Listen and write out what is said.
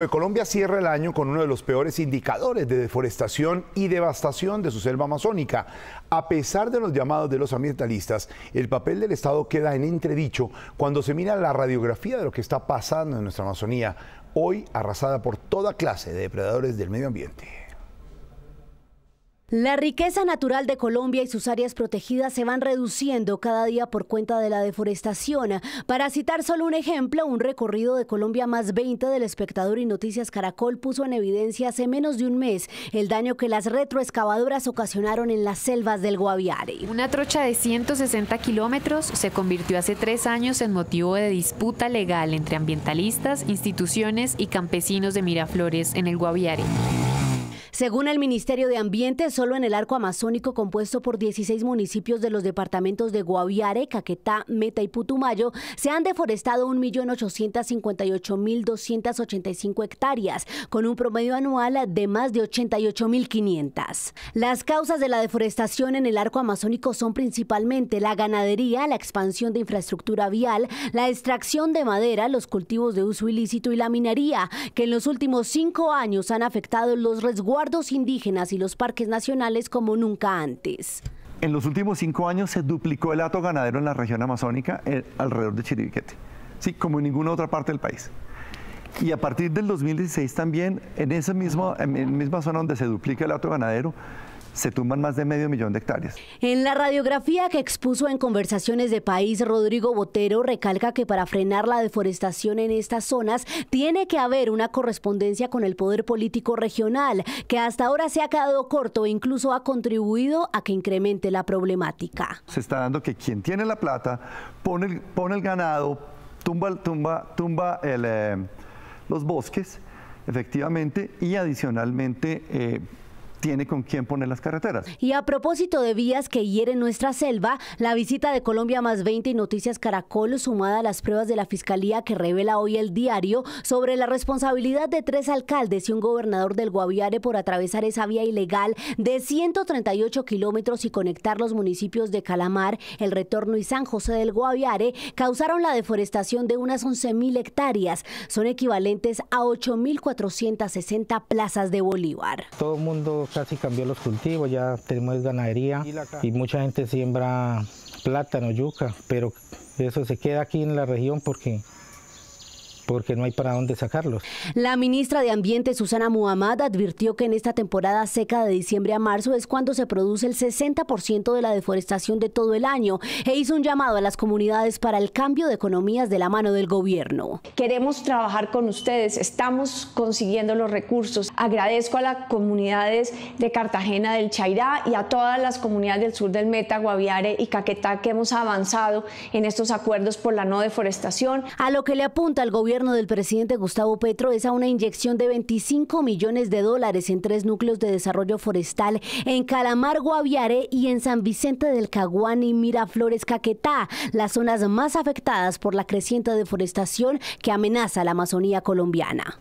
Eh, Colombia cierra el año con uno de los peores indicadores de deforestación y devastación de su selva amazónica. A pesar de los llamados de los ambientalistas, el papel del Estado queda en entredicho cuando se mira la radiografía de lo que está pasando en nuestra Amazonía, hoy arrasada por toda clase de depredadores del medio ambiente. La riqueza natural de Colombia y sus áreas protegidas se van reduciendo cada día por cuenta de la deforestación. Para citar solo un ejemplo, un recorrido de Colombia más 20 del espectador y Noticias Caracol puso en evidencia hace menos de un mes el daño que las retroexcavadoras ocasionaron en las selvas del Guaviare. Una trocha de 160 kilómetros se convirtió hace tres años en motivo de disputa legal entre ambientalistas, instituciones y campesinos de Miraflores en el Guaviare. Según el Ministerio de Ambiente, solo en el arco amazónico compuesto por 16 municipios de los departamentos de Guaviare, Caquetá, Meta y Putumayo, se han deforestado 1.858.285 hectáreas, con un promedio anual de más de 88.500. Las causas de la deforestación en el arco amazónico son principalmente la ganadería, la expansión de infraestructura vial, la extracción de madera, los cultivos de uso ilícito y la minería, que en los últimos cinco años han afectado los resguardos indígenas y los parques nacionales como nunca antes. En los últimos cinco años se duplicó el hato ganadero en la región amazónica eh, alrededor de Chiribiquete, ¿sí? como en ninguna otra parte del país. Y a partir del 2016 también, en esa misma, en misma zona donde se duplica el hato ganadero, se tumban más de medio millón de hectáreas. En la radiografía que expuso en Conversaciones de País, Rodrigo Botero recalca que para frenar la deforestación en estas zonas tiene que haber una correspondencia con el poder político regional, que hasta ahora se ha quedado corto e incluso ha contribuido a que incremente la problemática. Se está dando que quien tiene la plata pone el, ganado, tumba, tumba, tumba eh, los bosques, efectivamente, y adicionalmente... Eh, tiene con quién poner las carreteras. Y a propósito de vías que hieren nuestra selva, la visita de Colombia más 20 y Noticias Caracol, sumada a las pruebas de la Fiscalía que revela hoy el diario sobre la responsabilidad de tres alcaldes y un gobernador del Guaviare por atravesar esa vía ilegal de 138 kilómetros y conectar los municipios de Calamar, El Retorno y San José del Guaviare, causaron la deforestación de unas 11.000 hectáreas. Son equivalentes a 8.460 plazas de Bolívar. Todo el mundo casi cambió los cultivos, ya tenemos ganadería y mucha gente siembra plátano, yuca, pero eso se queda aquí en la región porque porque no hay para dónde sacarlos. La ministra de Ambiente, Susana Muhammad, advirtió que en esta temporada seca de diciembre a marzo es cuando se produce el 60% de la deforestación de todo el año e hizo un llamado a las comunidades para el cambio de economías de la mano del gobierno. Queremos trabajar con ustedes, estamos consiguiendo los recursos. Agradezco a las comunidades de Cartagena del Chairá y a todas las comunidades del sur del Meta, Guaviare y Caquetá que hemos avanzado en estos acuerdos por la no deforestación. A lo que le apunta el gobierno gobierno del presidente Gustavo Petro es a una inyección de 25 millones de dólares en tres núcleos de desarrollo forestal en Calamar, Guaviare y en San Vicente del Caguán y Miraflores, Caquetá, las zonas más afectadas por la creciente deforestación que amenaza la Amazonía colombiana.